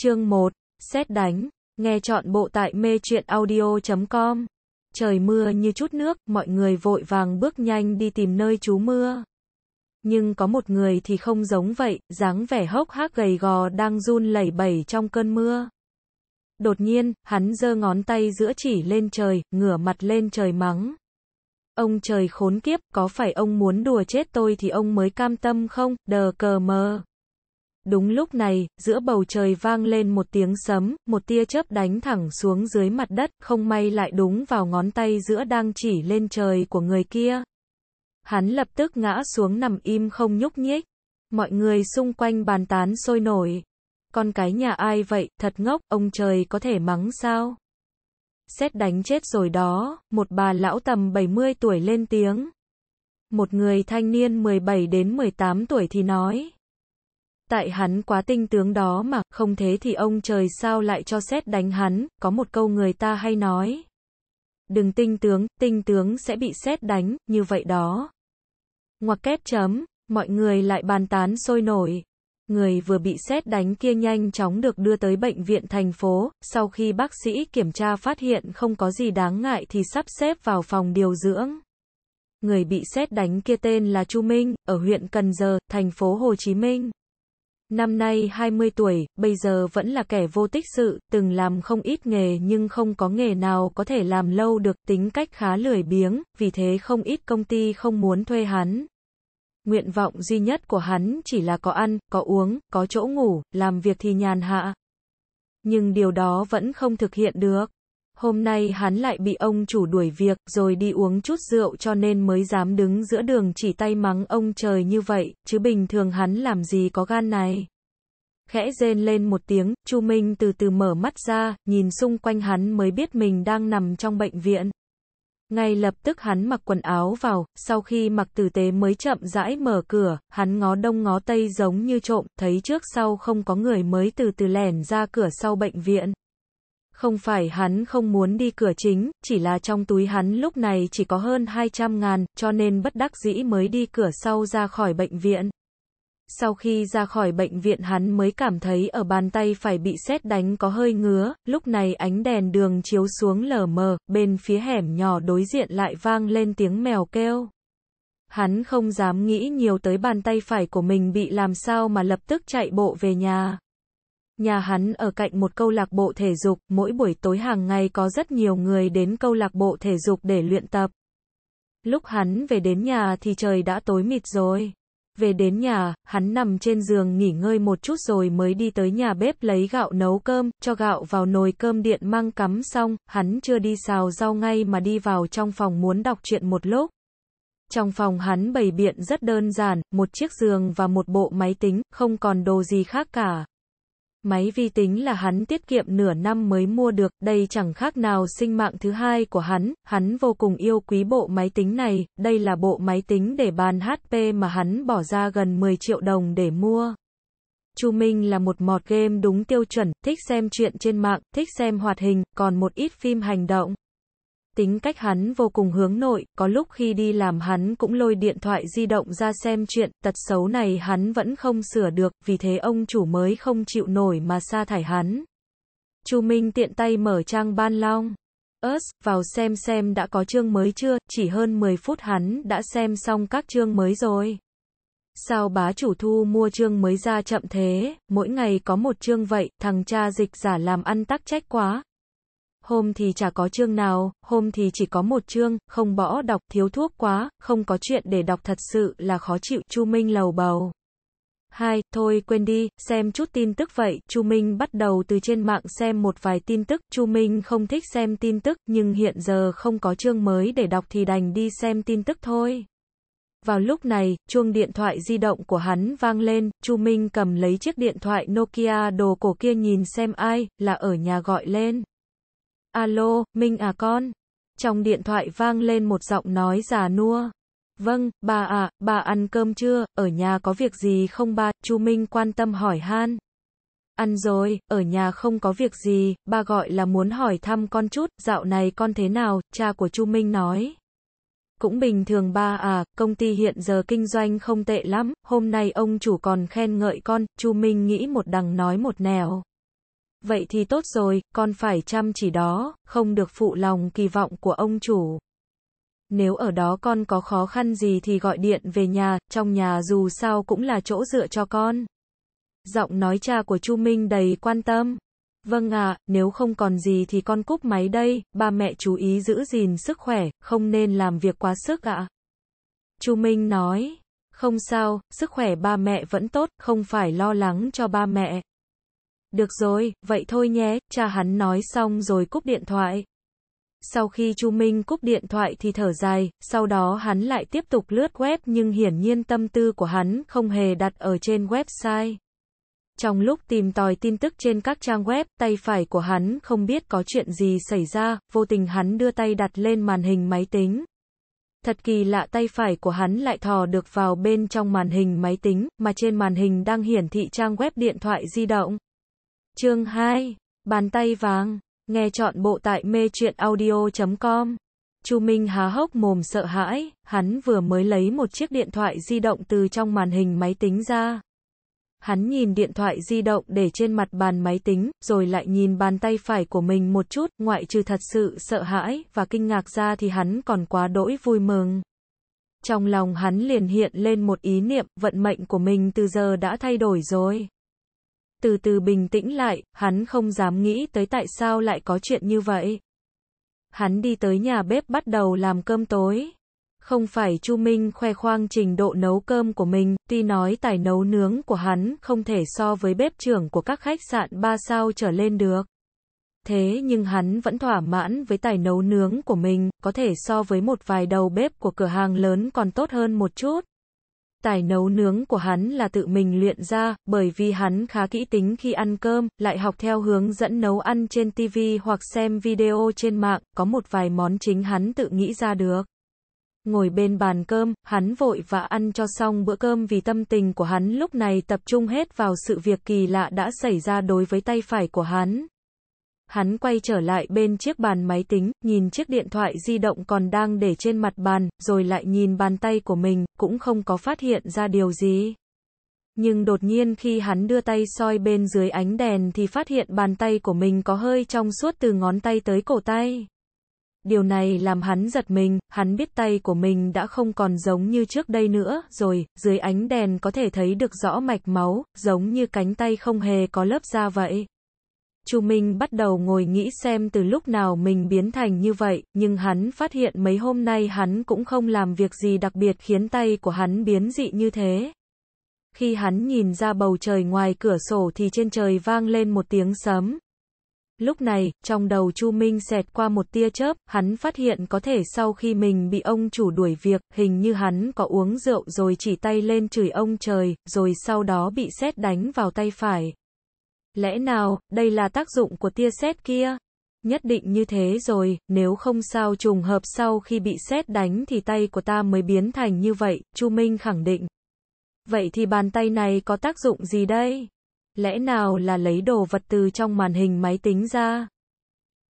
Chương 1. Xét đánh. Nghe chọn bộ tại mê truyện audio.com. Trời mưa như chút nước, mọi người vội vàng bước nhanh đi tìm nơi trú mưa. Nhưng có một người thì không giống vậy, dáng vẻ hốc hác gầy gò đang run lẩy bẩy trong cơn mưa. Đột nhiên, hắn giơ ngón tay giữa chỉ lên trời, ngửa mặt lên trời mắng. Ông trời khốn kiếp, có phải ông muốn đùa chết tôi thì ông mới cam tâm không, đờ cờ mờ. Đúng lúc này, giữa bầu trời vang lên một tiếng sấm, một tia chớp đánh thẳng xuống dưới mặt đất, không may lại đúng vào ngón tay giữa đang chỉ lên trời của người kia. Hắn lập tức ngã xuống nằm im không nhúc nhích. Mọi người xung quanh bàn tán sôi nổi. Con cái nhà ai vậy, thật ngốc, ông trời có thể mắng sao? Xét đánh chết rồi đó, một bà lão tầm 70 tuổi lên tiếng. Một người thanh niên 17 đến 18 tuổi thì nói tại hắn quá tinh tướng đó mà, không thế thì ông trời sao lại cho xét đánh hắn, có một câu người ta hay nói. Đừng tinh tướng, tinh tướng sẽ bị xét đánh, như vậy đó. Ngoặc kép chấm, mọi người lại bàn tán sôi nổi. Người vừa bị xét đánh kia nhanh chóng được đưa tới bệnh viện thành phố, sau khi bác sĩ kiểm tra phát hiện không có gì đáng ngại thì sắp xếp vào phòng điều dưỡng. Người bị xét đánh kia tên là Chu Minh, ở huyện Cần Giờ, thành phố Hồ Chí Minh. Năm nay 20 tuổi, bây giờ vẫn là kẻ vô tích sự, từng làm không ít nghề nhưng không có nghề nào có thể làm lâu được, tính cách khá lười biếng, vì thế không ít công ty không muốn thuê hắn. Nguyện vọng duy nhất của hắn chỉ là có ăn, có uống, có chỗ ngủ, làm việc thì nhàn hạ. Nhưng điều đó vẫn không thực hiện được. Hôm nay hắn lại bị ông chủ đuổi việc, rồi đi uống chút rượu cho nên mới dám đứng giữa đường chỉ tay mắng ông trời như vậy, chứ bình thường hắn làm gì có gan này. Khẽ rên lên một tiếng, Chu Minh từ từ mở mắt ra, nhìn xung quanh hắn mới biết mình đang nằm trong bệnh viện. Ngay lập tức hắn mặc quần áo vào, sau khi mặc tử tế mới chậm rãi mở cửa, hắn ngó đông ngó tây giống như trộm, thấy trước sau không có người mới từ từ lẻn ra cửa sau bệnh viện. Không phải hắn không muốn đi cửa chính, chỉ là trong túi hắn lúc này chỉ có hơn 200 ngàn, cho nên bất đắc dĩ mới đi cửa sau ra khỏi bệnh viện. Sau khi ra khỏi bệnh viện hắn mới cảm thấy ở bàn tay phải bị sét đánh có hơi ngứa, lúc này ánh đèn đường chiếu xuống lờ mờ, bên phía hẻm nhỏ đối diện lại vang lên tiếng mèo kêu. Hắn không dám nghĩ nhiều tới bàn tay phải của mình bị làm sao mà lập tức chạy bộ về nhà. Nhà hắn ở cạnh một câu lạc bộ thể dục, mỗi buổi tối hàng ngày có rất nhiều người đến câu lạc bộ thể dục để luyện tập. Lúc hắn về đến nhà thì trời đã tối mịt rồi. Về đến nhà, hắn nằm trên giường nghỉ ngơi một chút rồi mới đi tới nhà bếp lấy gạo nấu cơm, cho gạo vào nồi cơm điện mang cắm xong, hắn chưa đi xào rau ngay mà đi vào trong phòng muốn đọc chuyện một lúc. Trong phòng hắn bày biện rất đơn giản, một chiếc giường và một bộ máy tính, không còn đồ gì khác cả. Máy vi tính là hắn tiết kiệm nửa năm mới mua được, đây chẳng khác nào sinh mạng thứ hai của hắn, hắn vô cùng yêu quý bộ máy tính này, đây là bộ máy tính để bàn HP mà hắn bỏ ra gần 10 triệu đồng để mua. Chu Minh là một mọt game đúng tiêu chuẩn, thích xem chuyện trên mạng, thích xem hoạt hình, còn một ít phim hành động tính cách hắn vô cùng hướng nội, có lúc khi đi làm hắn cũng lôi điện thoại di động ra xem chuyện, tật xấu này hắn vẫn không sửa được, vì thế ông chủ mới không chịu nổi mà sa thải hắn. Chu Minh tiện tay mở trang ban long. Us, vào xem xem đã có chương mới chưa, chỉ hơn 10 phút hắn đã xem xong các chương mới rồi. Sao bá chủ thu mua chương mới ra chậm thế, mỗi ngày có một chương vậy, thằng cha dịch giả làm ăn tắc trách quá, hôm thì chả có chương nào, hôm thì chỉ có một chương, không bỏ đọc, thiếu thuốc quá, không có chuyện để đọc thật sự là khó chịu, Chu Minh lầu bầu. Hai, thôi quên đi, xem chút tin tức vậy, Chu Minh bắt đầu từ trên mạng xem một vài tin tức, Chu Minh không thích xem tin tức, nhưng hiện giờ không có chương mới để đọc thì đành đi xem tin tức thôi. Vào lúc này, chuông điện thoại di động của hắn vang lên, Chu Minh cầm lấy chiếc điện thoại Nokia đồ cổ kia nhìn xem ai, là ở nhà gọi lên. Alo, Minh à con. Trong điện thoại vang lên một giọng nói già nua. Vâng, bà ạ, à, bà ăn cơm chưa, ở nhà có việc gì không ba, Chu Minh quan tâm hỏi han. Ăn rồi, ở nhà không có việc gì, Bà gọi là muốn hỏi thăm con chút, dạo này con thế nào, cha của Chu Minh nói. Cũng bình thường ba à, công ty hiện giờ kinh doanh không tệ lắm, hôm nay ông chủ còn khen ngợi con, Chu Minh nghĩ một đằng nói một nẻo vậy thì tốt rồi, con phải chăm chỉ đó, không được phụ lòng kỳ vọng của ông chủ. Nếu ở đó con có khó khăn gì thì gọi điện về nhà, trong nhà dù sao cũng là chỗ dựa cho con. Giọng nói cha của Chu Minh đầy quan tâm. Vâng ạ, à, nếu không còn gì thì con cúp máy đây, ba mẹ chú ý giữ gìn sức khỏe, không nên làm việc quá sức ạ. Chu Minh nói, không sao, sức khỏe ba mẹ vẫn tốt, không phải lo lắng cho ba mẹ. Được rồi, vậy thôi nhé, cha hắn nói xong rồi cúp điện thoại. Sau khi Chu Minh cúp điện thoại thì thở dài, sau đó hắn lại tiếp tục lướt web nhưng hiển nhiên tâm tư của hắn không hề đặt ở trên website. Trong lúc tìm tòi tin tức trên các trang web, tay phải của hắn không biết có chuyện gì xảy ra, vô tình hắn đưa tay đặt lên màn hình máy tính. Thật kỳ lạ tay phải của hắn lại thò được vào bên trong màn hình máy tính, mà trên màn hình đang hiển thị trang web điện thoại di động. Chương 2. Bàn tay vàng. Nghe chọn bộ tại mê truyện audio.com. Chu Minh há hốc mồm sợ hãi, hắn vừa mới lấy một chiếc điện thoại di động từ trong màn hình máy tính ra. Hắn nhìn điện thoại di động để trên mặt bàn máy tính, rồi lại nhìn bàn tay phải của mình một chút, ngoại trừ thật sự sợ hãi và kinh ngạc ra thì hắn còn quá đỗi vui mừng. Trong lòng hắn liền hiện lên một ý niệm, vận mệnh của mình từ giờ đã thay đổi rồi từ từ bình tĩnh lại, hắn không dám nghĩ tới tại sao lại có chuyện như vậy. Hắn đi tới nhà bếp bắt đầu làm cơm tối. Không phải Chu Minh khoe khoang trình độ nấu cơm của mình, tuy nói tài nấu nướng của hắn không thể so với bếp trưởng của các khách sạn 3 sao trở lên được. Thế nhưng hắn vẫn thỏa mãn với tài nấu nướng của mình, có thể so với một vài đầu bếp của cửa hàng lớn còn tốt hơn một chút. Tài nấu nướng của hắn là tự mình luyện ra, bởi vì hắn khá kỹ tính khi ăn cơm, lại học theo hướng dẫn nấu ăn trên TV hoặc xem video trên mạng, có một vài món chính hắn tự nghĩ ra được. Ngồi bên bàn cơm, hắn vội và ăn cho xong bữa cơm vì tâm tình của hắn lúc này tập trung hết vào sự việc kỳ lạ đã xảy ra đối với tay phải của hắn. Hắn quay trở lại bên chiếc bàn máy tính, nhìn chiếc điện thoại di động còn đang để trên mặt bàn, rồi lại nhìn bàn tay của mình, cũng không có phát hiện ra điều gì. Nhưng đột nhiên khi hắn đưa tay soi bên dưới ánh đèn thì phát hiện bàn tay của mình có hơi trong suốt từ ngón tay tới cổ tay. Điều này làm hắn giật mình, hắn biết tay của mình đã không còn giống như trước đây nữa, rồi, dưới ánh đèn có thể thấy được rõ mạch máu, giống như cánh tay không hề có lớp da vậy. Chu Minh bắt đầu ngồi nghĩ xem từ lúc nào mình biến thành như vậy, nhưng hắn phát hiện mấy hôm nay hắn cũng không làm việc gì đặc biệt khiến tay của hắn biến dị như thế. Khi hắn nhìn ra bầu trời ngoài cửa sổ thì trên trời vang lên một tiếng sấm. Lúc này, trong đầu Chu Minh xẹt qua một tia chớp, hắn phát hiện có thể sau khi mình bị ông chủ đuổi việc, hình như hắn có uống rượu rồi chỉ tay lên chửi ông trời, rồi sau đó bị sét đánh vào tay phải. Lẽ nào, đây là tác dụng của tia sét kia? Nhất định như thế rồi, nếu không sao trùng hợp sau khi bị sét đánh thì tay của ta mới biến thành như vậy, Chu Minh khẳng định. Vậy thì bàn tay này có tác dụng gì đây? Lẽ nào là lấy đồ vật từ trong màn hình máy tính ra?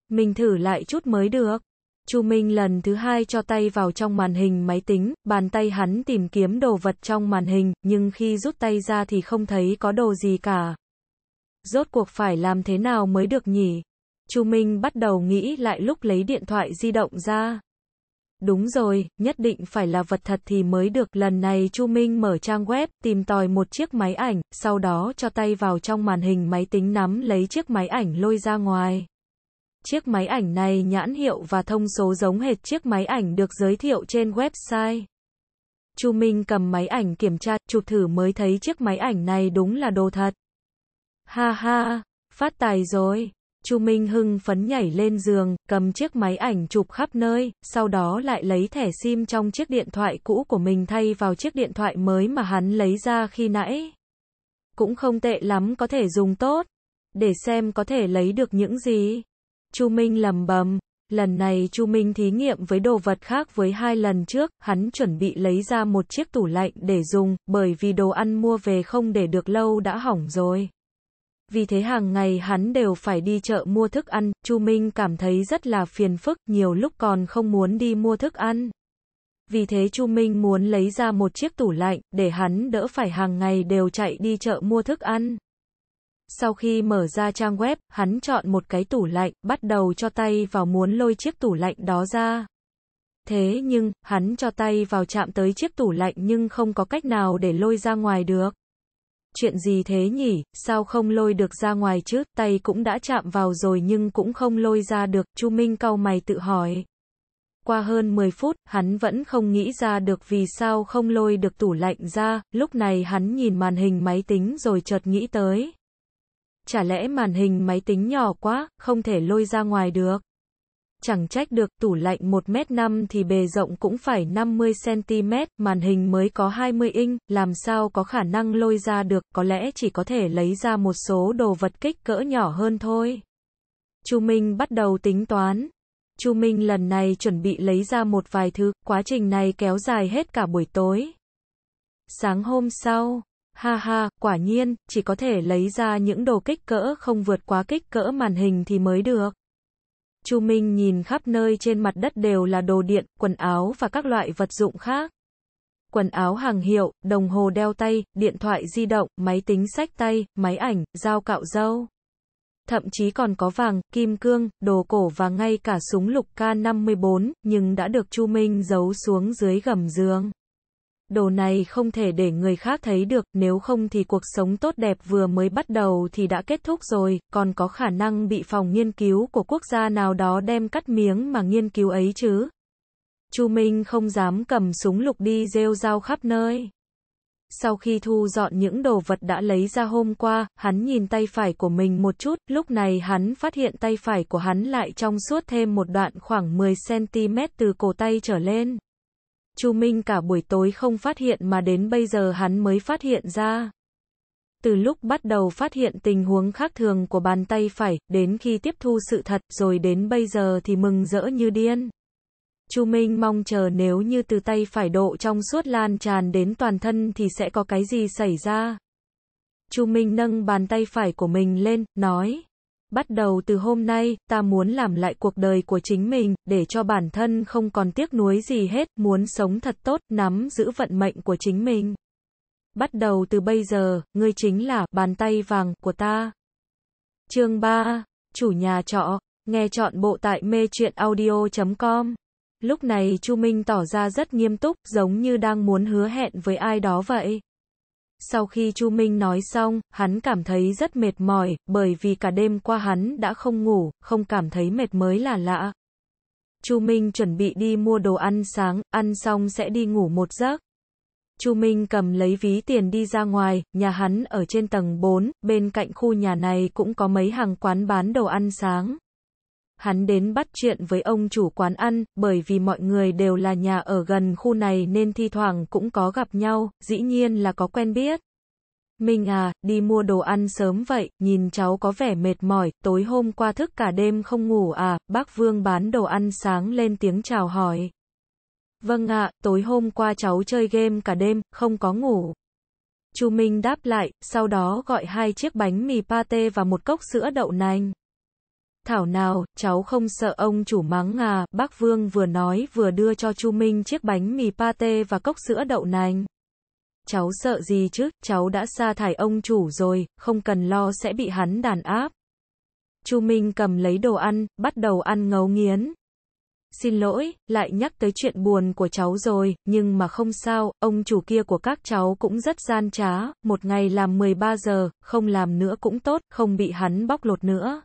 Mình thử lại chút mới được. Chu Minh lần thứ hai cho tay vào trong màn hình máy tính, bàn tay hắn tìm kiếm đồ vật trong màn hình, nhưng khi rút tay ra thì không thấy có đồ gì cả. Rốt cuộc phải làm thế nào mới được nhỉ? Chu Minh bắt đầu nghĩ lại lúc lấy điện thoại di động ra. Đúng rồi, nhất định phải là vật thật thì mới được. Lần này Chu Minh mở trang web, tìm tòi một chiếc máy ảnh, sau đó cho tay vào trong màn hình máy tính nắm lấy chiếc máy ảnh lôi ra ngoài. Chiếc máy ảnh này nhãn hiệu và thông số giống hệt chiếc máy ảnh được giới thiệu trên website. Chu Minh cầm máy ảnh kiểm tra, chụp thử mới thấy chiếc máy ảnh này đúng là đồ thật. Ha ha, phát tài rồi. Chu Minh hưng phấn nhảy lên giường, cầm chiếc máy ảnh chụp khắp nơi, sau đó lại lấy thẻ SIM trong chiếc điện thoại cũ của mình thay vào chiếc điện thoại mới mà hắn lấy ra khi nãy. Cũng không tệ lắm có thể dùng tốt, để xem có thể lấy được những gì. Chu Minh lầm bầm, lần này Chu Minh thí nghiệm với đồ vật khác với hai lần trước, hắn chuẩn bị lấy ra một chiếc tủ lạnh để dùng, bởi vì đồ ăn mua về không để được lâu đã hỏng rồi vì thế hàng ngày hắn đều phải đi chợ mua thức ăn, Chu Minh cảm thấy rất là phiền phức, nhiều lúc còn không muốn đi mua thức ăn. Vì thế Chu Minh muốn lấy ra một chiếc tủ lạnh, để hắn đỡ phải hàng ngày đều chạy đi chợ mua thức ăn. Sau khi mở ra trang web, hắn chọn một cái tủ lạnh, bắt đầu cho tay vào muốn lôi chiếc tủ lạnh đó ra. Thế nhưng, hắn cho tay vào chạm tới chiếc tủ lạnh nhưng không có cách nào để lôi ra ngoài được chuyện gì thế nhỉ, sao không lôi được ra ngoài chứ, tay cũng đã chạm vào rồi nhưng cũng không lôi ra được, Chu Minh cau mày tự hỏi. Qua hơn 10 phút, hắn vẫn không nghĩ ra được vì sao không lôi được tủ lạnh ra, lúc này hắn nhìn màn hình máy tính rồi chợt nghĩ tới. Chả lẽ màn hình máy tính nhỏ quá, không thể lôi ra ngoài được. Chẳng trách được tủ lạnh 1m5 thì bề rộng cũng phải 50cm, màn hình mới có 20 inch, làm sao có khả năng lôi ra được, có lẽ chỉ có thể lấy ra một số đồ vật kích cỡ nhỏ hơn thôi. Chu Minh bắt đầu tính toán. Chu Minh lần này chuẩn bị lấy ra một vài thứ, quá trình này kéo dài hết cả buổi tối. Sáng hôm sau, ha ha, quả nhiên, chỉ có thể lấy ra những đồ kích cỡ không vượt quá kích cỡ màn hình thì mới được. Chu Minh nhìn khắp nơi trên mặt đất đều là đồ điện, quần áo và các loại vật dụng khác. Quần áo hàng hiệu, đồng hồ đeo tay, điện thoại di động, máy tính sách tay, máy ảnh, dao cạo râu. Thậm chí còn có vàng, kim cương, đồ cổ và ngay cả súng lục K54, nhưng đã được Chu Minh giấu xuống dưới gầm giường đồ này không thể để người khác thấy được, nếu không thì cuộc sống tốt đẹp vừa mới bắt đầu thì đã kết thúc rồi, còn có khả năng bị phòng nghiên cứu của quốc gia nào đó đem cắt miếng mà nghiên cứu ấy chứ. Chu Minh không dám cầm súng lục đi rêu rao khắp nơi. Sau khi thu dọn những đồ vật đã lấy ra hôm qua, hắn nhìn tay phải của mình một chút, lúc này hắn phát hiện tay phải của hắn lại trong suốt thêm một đoạn khoảng 10cm từ cổ tay trở lên. Chu Minh cả buổi tối không phát hiện mà đến bây giờ hắn mới phát hiện ra. Từ lúc bắt đầu phát hiện tình huống khác thường của bàn tay phải, đến khi tiếp thu sự thật, rồi đến bây giờ thì mừng rỡ như điên. Chu Minh mong chờ nếu như từ tay phải độ trong suốt lan tràn đến toàn thân thì sẽ có cái gì xảy ra. Chu Minh nâng bàn tay phải của mình lên, nói. Bắt đầu từ hôm nay, ta muốn làm lại cuộc đời của chính mình, để cho bản thân không còn tiếc nuối gì hết, muốn sống thật tốt, nắm giữ vận mệnh của chính mình. Bắt đầu từ bây giờ, ngươi chính là bàn tay vàng của ta. Chương 3. Chủ nhà trọ, nghe chọn bộ tại mê truyện audio.com. Lúc này Chu Minh tỏ ra rất nghiêm túc, giống như đang muốn hứa hẹn với ai đó vậy. Sau khi Chu Minh nói xong, hắn cảm thấy rất mệt mỏi, bởi vì cả đêm qua hắn đã không ngủ, không cảm thấy mệt mới là lạ. Chu Minh chuẩn bị đi mua đồ ăn sáng, ăn xong sẽ đi ngủ một giấc. Chu Minh cầm lấy ví tiền đi ra ngoài, nhà hắn ở trên tầng 4, bên cạnh khu nhà này cũng có mấy hàng quán bán đồ ăn sáng hắn đến bắt chuyện với ông chủ quán ăn, bởi vì mọi người đều là nhà ở gần khu này nên thi thoảng cũng có gặp nhau, dĩ nhiên là có quen biết. mình à, đi mua đồ ăn sớm vậy, nhìn cháu có vẻ mệt mỏi, tối hôm qua thức cả đêm không ngủ à, bác Vương bán đồ ăn sáng lên tiếng chào hỏi. Vâng ạ, tối hôm qua cháu chơi game cả đêm, không có ngủ. Chu Minh đáp lại, sau đó gọi hai chiếc bánh mì pate và một cốc sữa đậu nành. Thảo nào, cháu không sợ ông chủ mắng à, bác Vương vừa nói vừa đưa cho Chu Minh chiếc bánh mì pate và cốc sữa đậu nành. Cháu sợ gì chứ, cháu đã sa thải ông chủ rồi, không cần lo sẽ bị hắn đàn áp. Chu Minh cầm lấy đồ ăn, bắt đầu ăn ngấu nghiến. Xin lỗi, lại nhắc tới chuyện buồn của cháu rồi, nhưng mà không sao, ông chủ kia của các cháu cũng rất gian trá, một ngày làm 13 giờ, không làm nữa cũng tốt, không bị hắn bóc lột nữa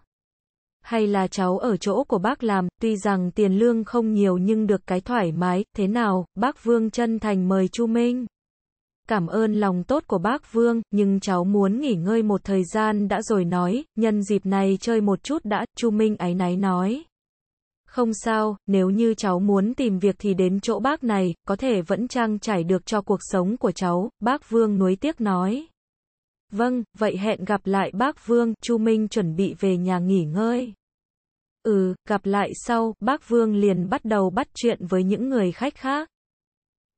hay là cháu ở chỗ của bác làm, tuy rằng tiền lương không nhiều nhưng được cái thoải mái, thế nào, bác Vương chân thành mời Chu Minh. Cảm ơn lòng tốt của bác Vương, nhưng cháu muốn nghỉ ngơi một thời gian đã rồi nói, nhân dịp này chơi một chút đã, Chu Minh áy náy nói. Không sao, nếu như cháu muốn tìm việc thì đến chỗ bác này, có thể vẫn trang trải được cho cuộc sống của cháu, bác Vương nuối tiếc nói. Vâng, vậy hẹn gặp lại bác Vương, Chu Minh chuẩn bị về nhà nghỉ ngơi. Ừ, gặp lại sau, bác Vương liền bắt đầu bắt chuyện với những người khách khác.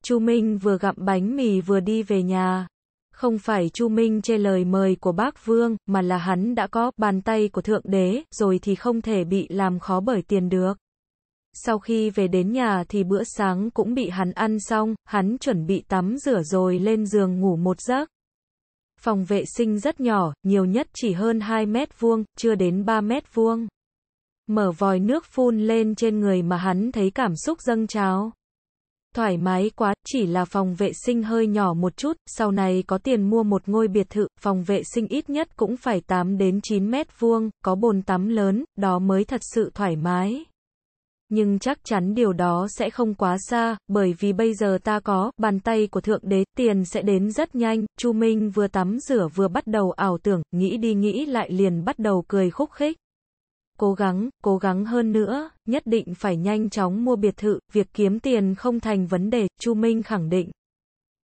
Chu Minh vừa gặm bánh mì vừa đi về nhà. Không phải Chu Minh che lời mời của bác Vương, mà là hắn đã có bàn tay của Thượng Đế, rồi thì không thể bị làm khó bởi tiền được. Sau khi về đến nhà thì bữa sáng cũng bị hắn ăn xong, hắn chuẩn bị tắm rửa rồi lên giường ngủ một giấc. Phòng vệ sinh rất nhỏ, nhiều nhất chỉ hơn 2 mét vuông, chưa đến 3 mét vuông. Mở vòi nước phun lên trên người mà hắn thấy cảm xúc dâng trào. Thoải mái quá, chỉ là phòng vệ sinh hơi nhỏ một chút, sau này có tiền mua một ngôi biệt thự, phòng vệ sinh ít nhất cũng phải 8 đến 9 mét vuông, có bồn tắm lớn, đó mới thật sự thoải mái. Nhưng chắc chắn điều đó sẽ không quá xa, bởi vì bây giờ ta có bàn tay của Thượng Đế, tiền sẽ đến rất nhanh. Chu Minh vừa tắm rửa vừa bắt đầu ảo tưởng, nghĩ đi nghĩ lại liền bắt đầu cười khúc khích. Cố gắng, cố gắng hơn nữa, nhất định phải nhanh chóng mua biệt thự, việc kiếm tiền không thành vấn đề, Chu Minh khẳng định.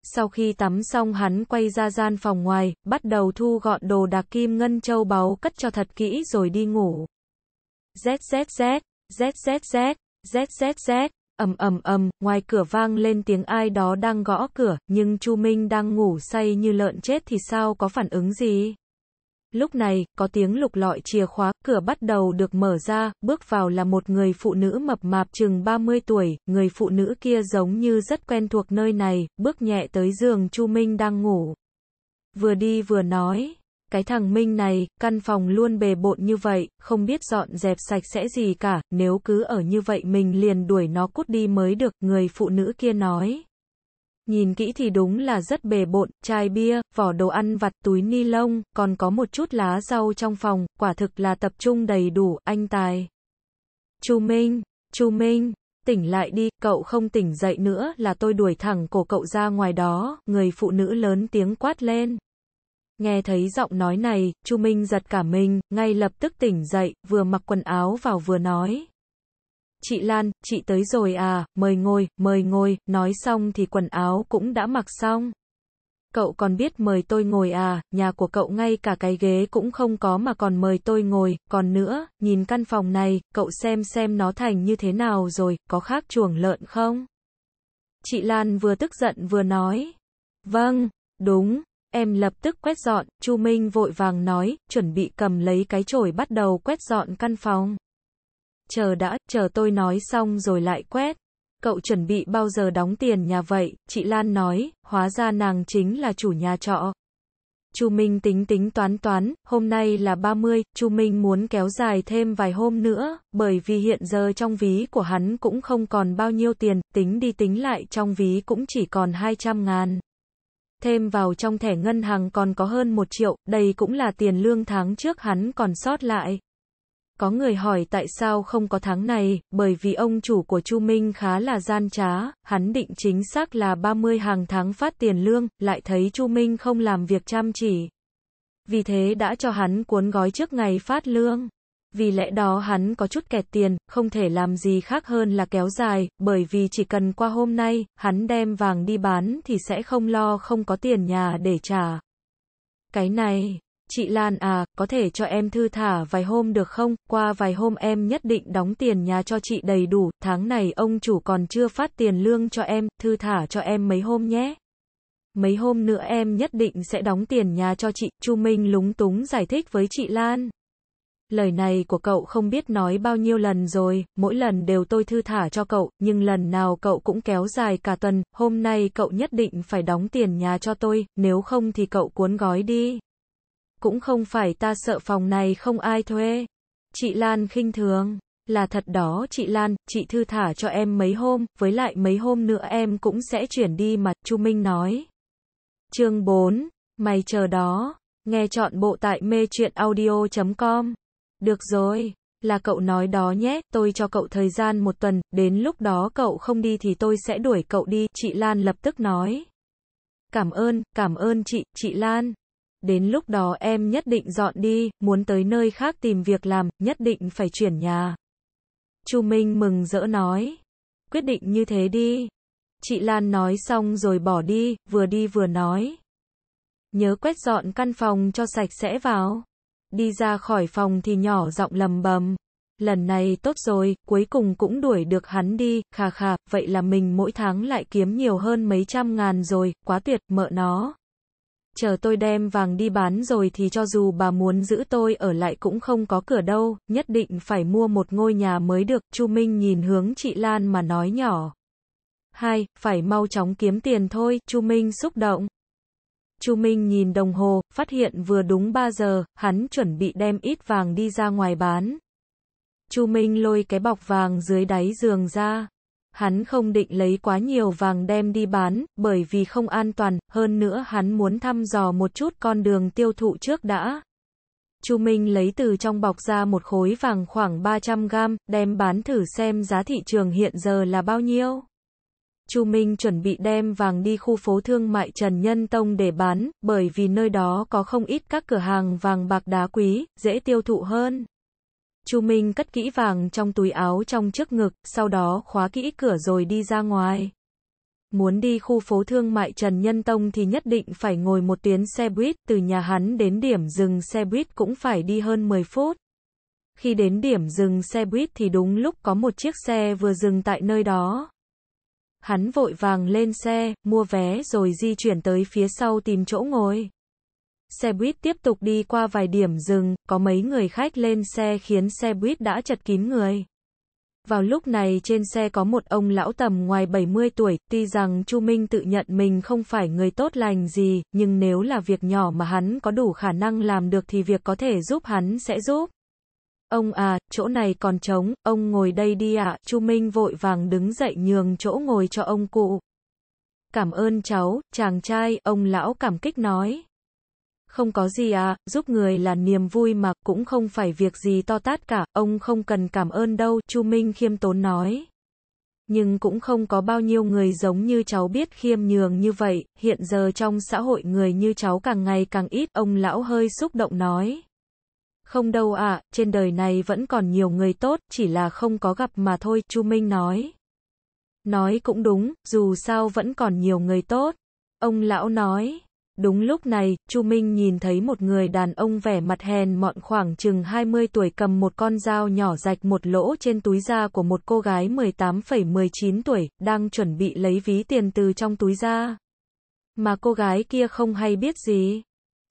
Sau khi tắm xong hắn quay ra gian phòng ngoài, bắt đầu thu gọn đồ đạc kim ngân châu báu cất cho thật kỹ rồi đi ngủ. z z z zzz, zzz, ầm ầm ầm, ngoài cửa vang lên tiếng ai đó đang gõ cửa, nhưng Chu Minh đang ngủ say như lợn chết thì sao có phản ứng gì? Lúc này, có tiếng lục lọi chìa khóa, cửa bắt đầu được mở ra, bước vào là một người phụ nữ mập mạp chừng 30 tuổi, người phụ nữ kia giống như rất quen thuộc nơi này, bước nhẹ tới giường Chu Minh đang ngủ. Vừa đi vừa nói, cái thằng Minh này, căn phòng luôn bề bộn như vậy, không biết dọn dẹp sạch sẽ gì cả, nếu cứ ở như vậy mình liền đuổi nó cút đi mới được, người phụ nữ kia nói. Nhìn kỹ thì đúng là rất bề bộn, chai bia, vỏ đồ ăn vặt túi ni lông, còn có một chút lá rau trong phòng, quả thực là tập trung đầy đủ, anh Tài. Chu Minh, Chu Minh, tỉnh lại đi, cậu không tỉnh dậy nữa là tôi đuổi thẳng cổ cậu ra ngoài đó, người phụ nữ lớn tiếng quát lên. Nghe thấy giọng nói này, Chu Minh giật cả mình, ngay lập tức tỉnh dậy, vừa mặc quần áo vào vừa nói. Chị Lan, chị tới rồi à, mời ngồi, mời ngồi, nói xong thì quần áo cũng đã mặc xong. Cậu còn biết mời tôi ngồi à, nhà của cậu ngay cả cái ghế cũng không có mà còn mời tôi ngồi, còn nữa, nhìn căn phòng này, cậu xem xem nó thành như thế nào rồi, có khác chuồng lợn không? Chị Lan vừa tức giận vừa nói. Vâng, đúng, Em lập tức quét dọn, Chu Minh vội vàng nói, chuẩn bị cầm lấy cái chổi bắt đầu quét dọn căn phòng. Chờ đã, chờ tôi nói xong rồi lại quét. Cậu chuẩn bị bao giờ đóng tiền nhà vậy, chị Lan nói, hóa ra nàng chính là chủ nhà trọ. Chu Minh tính tính toán toán, hôm nay là 30, Chu Minh muốn kéo dài thêm vài hôm nữa, bởi vì hiện giờ trong ví của hắn cũng không còn bao nhiêu tiền, tính đi tính lại trong ví cũng chỉ còn 200 ngàn thêm vào trong thẻ ngân hàng còn có hơn 1 triệu, đây cũng là tiền lương tháng trước hắn còn sót lại. Có người hỏi tại sao không có tháng này, bởi vì ông chủ của Chu Minh khá là gian trá, hắn định chính xác là 30 hàng tháng phát tiền lương, lại thấy Chu Minh không làm việc chăm chỉ. Vì thế đã cho hắn cuốn gói trước ngày phát lương. Vì lẽ đó hắn có chút kẹt tiền, không thể làm gì khác hơn là kéo dài, bởi vì chỉ cần qua hôm nay, hắn đem vàng đi bán thì sẽ không lo không có tiền nhà để trả. Cái này, chị Lan à, có thể cho em thư thả vài hôm được không? Qua vài hôm em nhất định đóng tiền nhà cho chị đầy đủ, tháng này ông chủ còn chưa phát tiền lương cho em, thư thả cho em mấy hôm nhé mấy hôm nữa em nhất định sẽ đóng tiền nhà cho chị. Chu Minh lúng túng giải thích với chị Lan. Lời này của cậu không biết nói bao nhiêu lần rồi, mỗi lần đều tôi thư thả cho cậu, nhưng lần nào cậu cũng kéo dài cả tuần, hôm nay cậu nhất định phải đóng tiền nhà cho tôi, nếu không thì cậu cuốn gói đi. Cũng không phải ta sợ phòng này không ai thuê. Chị Lan khinh thường. Là thật đó chị Lan, chị thư thả cho em mấy hôm, với lại mấy hôm nữa em cũng sẽ chuyển đi mà, Chu Minh nói. Chương 4, mày chờ đó, nghe chọn bộ tại mê chuyện audio.com được rồi, là cậu nói đó nhé, tôi cho cậu thời gian một tuần, đến lúc đó cậu không đi thì tôi sẽ đuổi cậu đi, chị Lan lập tức nói. Cảm ơn, cảm ơn chị, chị Lan. Đến lúc đó em nhất định dọn đi, muốn tới nơi khác tìm việc làm, nhất định phải chuyển nhà. Chu Minh mừng rỡ nói. Quyết định như thế đi. Chị Lan nói xong rồi bỏ đi, vừa đi vừa nói. Nhớ quét dọn căn phòng cho sạch sẽ vào. Đi ra khỏi phòng thì nhỏ giọng lầm bầm. Lần này tốt rồi, cuối cùng cũng đuổi được hắn đi, khà khà, vậy là mình mỗi tháng lại kiếm nhiều hơn mấy trăm ngàn rồi, quá tuyệt, mợ nó. Chờ tôi đem vàng đi bán rồi thì cho dù bà muốn giữ tôi ở lại cũng không có cửa đâu, nhất định phải mua một ngôi nhà mới được, Chu Minh nhìn hướng chị Lan mà nói nhỏ. Hai, phải mau chóng kiếm tiền thôi, Chu Minh xúc động. Chu Minh nhìn đồng hồ, phát hiện vừa đúng 3 giờ, hắn chuẩn bị đem ít vàng đi ra ngoài bán. Chu Minh lôi cái bọc vàng dưới đáy giường ra. Hắn không định lấy quá nhiều vàng đem đi bán, bởi vì không an toàn, hơn nữa hắn muốn thăm dò một chút con đường tiêu thụ trước đã. Chu Minh lấy từ trong bọc ra một khối vàng khoảng 300 gram, đem bán thử xem giá thị trường hiện giờ là bao nhiêu. Chu Minh chuẩn bị đem vàng đi khu phố thương mại Trần Nhân Tông để bán, bởi vì nơi đó có không ít các cửa hàng vàng bạc đá quý, dễ tiêu thụ hơn. Chu Minh cất kỹ vàng trong túi áo trong trước ngực, sau đó khóa kỹ cửa rồi đi ra ngoài. Muốn đi khu phố thương mại Trần Nhân Tông thì nhất định phải ngồi một tiếng xe buýt, từ nhà hắn đến điểm dừng xe buýt cũng phải đi hơn 10 phút. Khi đến điểm dừng xe buýt thì đúng lúc có một chiếc xe vừa dừng tại nơi đó. Hắn vội vàng lên xe, mua vé rồi di chuyển tới phía sau tìm chỗ ngồi. Xe buýt tiếp tục đi qua vài điểm dừng, có mấy người khách lên xe khiến xe buýt đã chật kín người. Vào lúc này trên xe có một ông lão tầm ngoài 70 tuổi, tuy rằng Chu Minh tự nhận mình không phải người tốt lành gì, nhưng nếu là việc nhỏ mà hắn có đủ khả năng làm được thì việc có thể giúp hắn sẽ giúp. Ông à, chỗ này còn trống, ông ngồi đây đi ạ. Chu Minh vội vàng đứng dậy nhường chỗ ngồi cho ông cụ. Cảm ơn cháu, chàng trai, ông lão cảm kích nói. Không có gì à, giúp người là niềm vui mà cũng không phải việc gì to tát cả, ông không cần cảm ơn đâu, Chu Minh khiêm tốn nói. Nhưng cũng không có bao nhiêu người giống như cháu biết khiêm nhường như vậy, hiện giờ trong xã hội người như cháu càng ngày càng ít, ông lão hơi xúc động nói. Không đâu ạ, à, trên đời này vẫn còn nhiều người tốt, chỉ là không có gặp mà thôi, Chu Minh nói. Nói cũng đúng, dù sao vẫn còn nhiều người tốt. Ông lão nói. Đúng lúc này, Chu Minh nhìn thấy một người đàn ông vẻ mặt hèn mọn khoảng chừng 20 tuổi cầm một con dao nhỏ rạch một lỗ trên túi da của một cô gái 18,19 tuổi, đang chuẩn bị lấy ví tiền từ trong túi da. Mà cô gái kia không hay biết gì.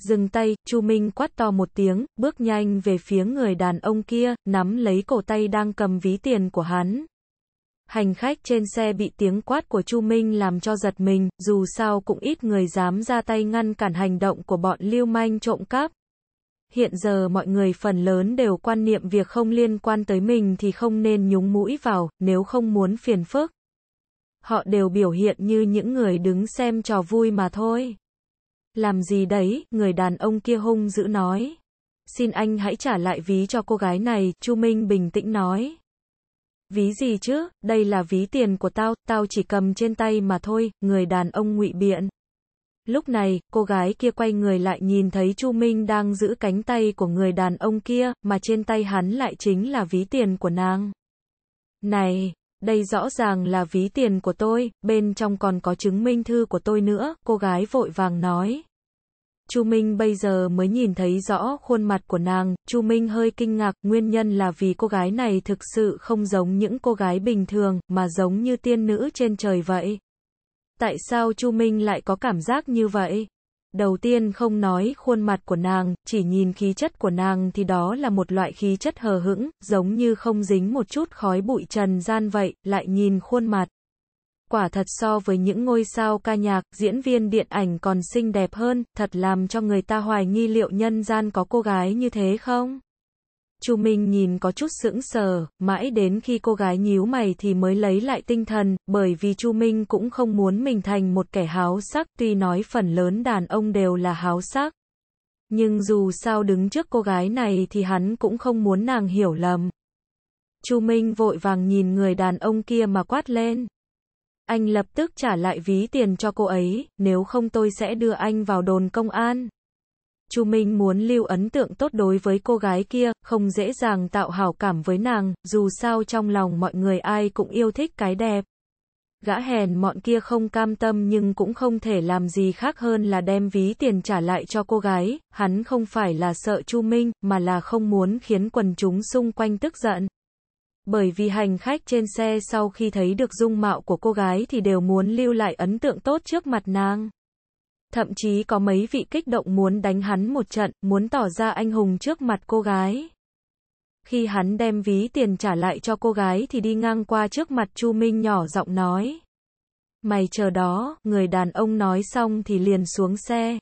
Dừng tay, Chu Minh quát to một tiếng, bước nhanh về phía người đàn ông kia, nắm lấy cổ tay đang cầm ví tiền của hắn. Hành khách trên xe bị tiếng quát của Chu Minh làm cho giật mình, dù sao cũng ít người dám ra tay ngăn cản hành động của bọn lưu manh trộm cắp. Hiện giờ mọi người phần lớn đều quan niệm việc không liên quan tới mình thì không nên nhúng mũi vào, nếu không muốn phiền phức. Họ đều biểu hiện như những người đứng xem trò vui mà thôi. Làm gì đấy, người đàn ông kia hung dữ nói. Xin anh hãy trả lại ví cho cô gái này, Chu Minh bình tĩnh nói. Ví gì chứ, đây là ví tiền của tao, tao chỉ cầm trên tay mà thôi, người đàn ông ngụy biện. Lúc này, cô gái kia quay người lại nhìn thấy Chu Minh đang giữ cánh tay của người đàn ông kia, mà trên tay hắn lại chính là ví tiền của nàng. Này, đây rõ ràng là ví tiền của tôi, bên trong còn có chứng minh thư của tôi nữa, cô gái vội vàng nói. Chu Minh bây giờ mới nhìn thấy rõ khuôn mặt của nàng, Chu Minh hơi kinh ngạc, nguyên nhân là vì cô gái này thực sự không giống những cô gái bình thường, mà giống như tiên nữ trên trời vậy. Tại sao Chu Minh lại có cảm giác như vậy? Đầu tiên không nói khuôn mặt của nàng, chỉ nhìn khí chất của nàng thì đó là một loại khí chất hờ hững, giống như không dính một chút khói bụi trần gian vậy, lại nhìn khuôn mặt quả thật so với những ngôi sao ca nhạc, diễn viên điện ảnh còn xinh đẹp hơn, thật làm cho người ta hoài nghi liệu nhân gian có cô gái như thế không? Chu Minh nhìn có chút sững sờ, mãi đến khi cô gái nhíu mày thì mới lấy lại tinh thần, bởi vì Chu Minh cũng không muốn mình thành một kẻ háo sắc, tuy nói phần lớn đàn ông đều là háo sắc. Nhưng dù sao đứng trước cô gái này thì hắn cũng không muốn nàng hiểu lầm. Chu Minh vội vàng nhìn người đàn ông kia mà quát lên. Anh lập tức trả lại ví tiền cho cô ấy, nếu không tôi sẽ đưa anh vào đồn công an. Chu Minh muốn lưu ấn tượng tốt đối với cô gái kia, không dễ dàng tạo hảo cảm với nàng, dù sao trong lòng mọi người ai cũng yêu thích cái đẹp. Gã hèn mọn kia không cam tâm nhưng cũng không thể làm gì khác hơn là đem ví tiền trả lại cho cô gái, hắn không phải là sợ Chu Minh, mà là không muốn khiến quần chúng xung quanh tức giận bởi vì hành khách trên xe sau khi thấy được dung mạo của cô gái thì đều muốn lưu lại ấn tượng tốt trước mặt nàng. Thậm chí có mấy vị kích động muốn đánh hắn một trận, muốn tỏ ra anh hùng trước mặt cô gái. Khi hắn đem ví tiền trả lại cho cô gái thì đi ngang qua trước mặt Chu Minh nhỏ giọng nói. Mày chờ đó, người đàn ông nói xong thì liền xuống xe.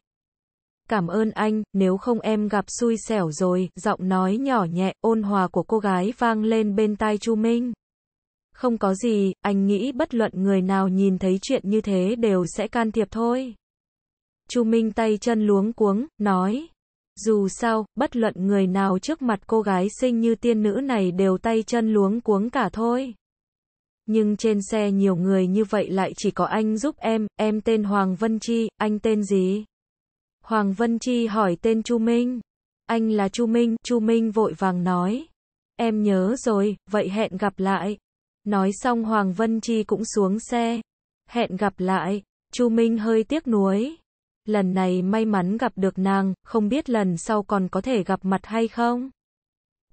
Cảm ơn anh, nếu không em gặp xui xẻo rồi, giọng nói nhỏ nhẹ, ôn hòa của cô gái vang lên bên tai Chu Minh. Không có gì, anh nghĩ bất luận người nào nhìn thấy chuyện như thế đều sẽ can thiệp thôi. Chu Minh tay chân luống cuống, nói. Dù sao, bất luận người nào trước mặt cô gái xinh như tiên nữ này đều tay chân luống cuống cả thôi. Nhưng trên xe nhiều người như vậy lại chỉ có anh giúp em, em tên Hoàng Vân Chi, anh tên gì? Hoàng Vân Chi hỏi tên Chu Minh. Anh là Chu Minh, Chu Minh vội vàng nói. Em nhớ rồi, vậy hẹn gặp lại. Nói xong Hoàng Vân Chi cũng xuống xe. Hẹn gặp lại, Chu Minh hơi tiếc nuối. Lần này may mắn gặp được nàng, không biết lần sau còn có thể gặp mặt hay không.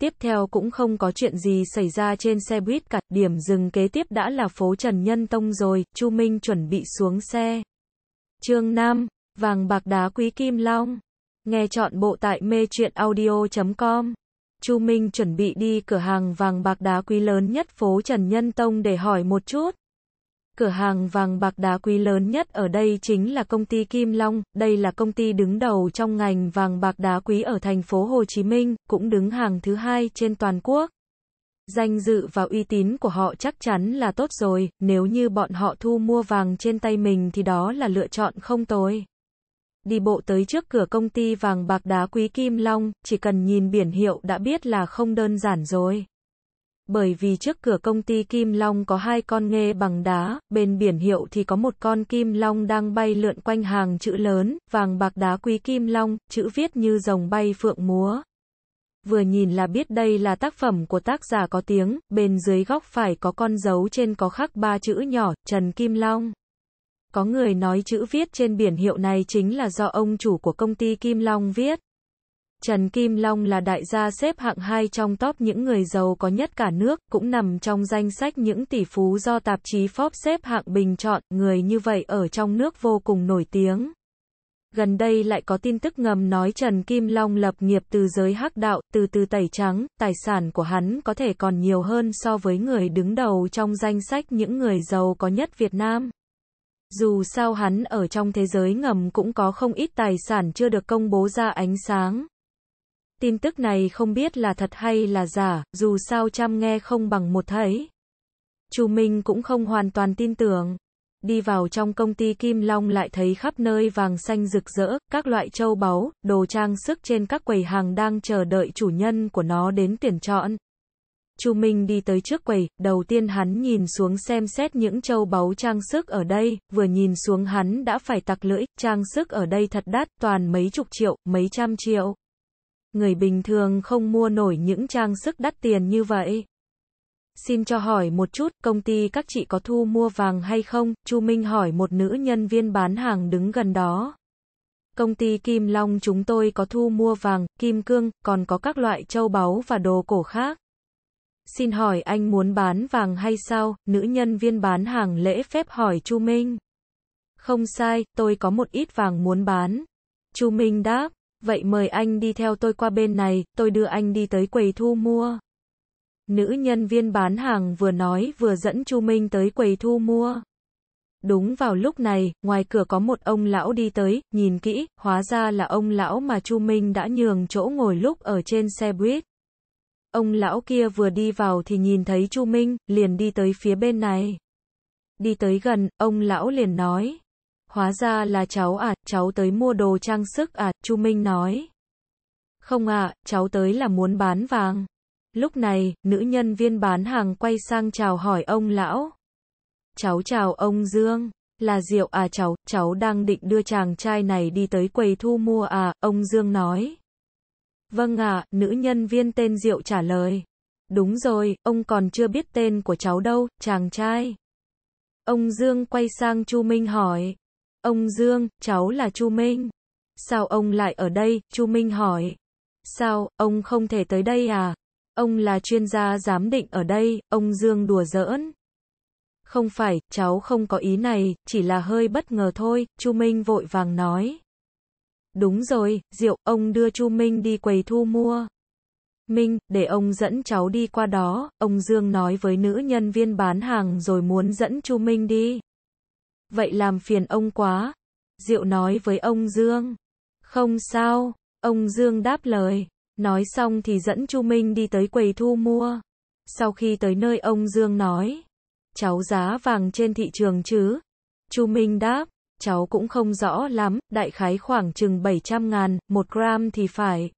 Tiếp theo cũng không có chuyện gì xảy ra trên xe buýt cả, điểm dừng kế tiếp đã là phố Trần Nhân Tông rồi, Chu Minh chuẩn bị xuống xe. Trương Nam. Vàng bạc đá quý kim long. Nghe chọn bộ tại mê truyện audio.com. Chu Minh chuẩn bị đi cửa hàng vàng bạc đá quý lớn nhất phố Trần Nhân Tông để hỏi một chút. Cửa hàng vàng bạc đá quý lớn nhất ở đây chính là công ty Kim Long, đây là công ty đứng đầu trong ngành vàng bạc đá quý ở thành phố Hồ Chí Minh, cũng đứng hàng thứ hai trên toàn quốc. Danh dự và uy tín của họ chắc chắn là tốt rồi, nếu như bọn họ thu mua vàng trên tay mình thì đó là lựa chọn không tồi đi bộ tới trước cửa công ty vàng bạc đá quý Kim Long, chỉ cần nhìn biển hiệu đã biết là không đơn giản rồi. Bởi vì trước cửa công ty Kim Long có hai con nghê bằng đá, bên biển hiệu thì có một con Kim Long đang bay lượn quanh hàng chữ lớn, vàng bạc đá quý Kim Long, chữ viết như rồng bay phượng múa. Vừa nhìn là biết đây là tác phẩm của tác giả có tiếng, bên dưới góc phải có con dấu trên có khắc ba chữ nhỏ, Trần Kim Long. Có người nói chữ viết trên biển hiệu này chính là do ông chủ của công ty Kim Long viết. Trần Kim Long là đại gia xếp hạng 2 trong top những người giàu có nhất cả nước, cũng nằm trong danh sách những tỷ phú do tạp chí Forbes xếp hạng bình chọn, người như vậy ở trong nước vô cùng nổi tiếng. Gần đây lại có tin tức ngầm nói Trần Kim Long lập nghiệp từ giới hắc đạo, từ từ tẩy trắng, tài sản của hắn có thể còn nhiều hơn so với người đứng đầu trong danh sách những người giàu có nhất Việt Nam. Dù sao hắn ở trong thế giới ngầm cũng có không ít tài sản chưa được công bố ra ánh sáng. Tin tức này không biết là thật hay là giả, dù sao chăm nghe không bằng một thấy. Chu Minh cũng không hoàn toàn tin tưởng. Đi vào trong công ty Kim Long lại thấy khắp nơi vàng xanh rực rỡ, các loại châu báu, đồ trang sức trên các quầy hàng đang chờ đợi chủ nhân của nó đến tuyển chọn. Chu Minh đi tới trước quầy, đầu tiên hắn nhìn xuống xem xét những châu báu trang sức ở đây, vừa nhìn xuống hắn đã phải tặc lưỡi, trang sức ở đây thật đắt, toàn mấy chục triệu, mấy trăm triệu. Người bình thường không mua nổi những trang sức đắt tiền như vậy. Xin cho hỏi một chút, công ty các chị có thu mua vàng hay không? Chu Minh hỏi một nữ nhân viên bán hàng đứng gần đó. Công ty Kim Long chúng tôi có thu mua vàng, kim cương, còn có các loại châu báu và đồ cổ khác. Xin hỏi anh muốn bán vàng hay sao? Nữ nhân viên bán hàng lễ phép hỏi Chu Minh. Không sai, tôi có một ít vàng muốn bán. Chu Minh đáp, vậy mời anh đi theo tôi qua bên này, tôi đưa anh đi tới quầy thu mua. Nữ nhân viên bán hàng vừa nói vừa dẫn Chu Minh tới quầy thu mua. Đúng vào lúc này, ngoài cửa có một ông lão đi tới, nhìn kỹ, hóa ra là ông lão mà Chu Minh đã nhường chỗ ngồi lúc ở trên xe buýt. Ông lão kia vừa đi vào thì nhìn thấy Chu Minh, liền đi tới phía bên này. Đi tới gần, ông lão liền nói. Hóa ra là cháu à, cháu tới mua đồ trang sức à, Chu Minh nói. Không à, cháu tới là muốn bán vàng. Lúc này, nữ nhân viên bán hàng quay sang chào hỏi ông lão. Cháu chào ông Dương, là rượu à cháu, cháu đang định đưa chàng trai này đi tới quầy thu mua à, ông Dương nói. Vâng ạ, à, nữ nhân viên tên Diệu trả lời. Đúng rồi, ông còn chưa biết tên của cháu đâu, chàng trai. Ông Dương quay sang Chu Minh hỏi. Ông Dương, cháu là Chu Minh. Sao ông lại ở đây, Chu Minh hỏi. Sao, ông không thể tới đây à? Ông là chuyên gia giám định ở đây, ông Dương đùa giỡn. Không phải, cháu không có ý này, chỉ là hơi bất ngờ thôi, Chu Minh vội vàng nói. Đúng rồi, Diệu, ông đưa Chu Minh đi quầy thu mua. Minh, để ông dẫn cháu đi qua đó, ông Dương nói với nữ nhân viên bán hàng rồi muốn dẫn Chu Minh đi. Vậy làm phiền ông quá. Diệu nói với ông Dương. Không sao, ông Dương đáp lời. Nói xong thì dẫn Chu Minh đi tới quầy thu mua. Sau khi tới nơi ông Dương nói. Cháu giá vàng trên thị trường chứ? Chu Minh đáp cháu cũng không rõ lắm, đại khái khoảng chừng 700 ngàn, 1 gram thì phải.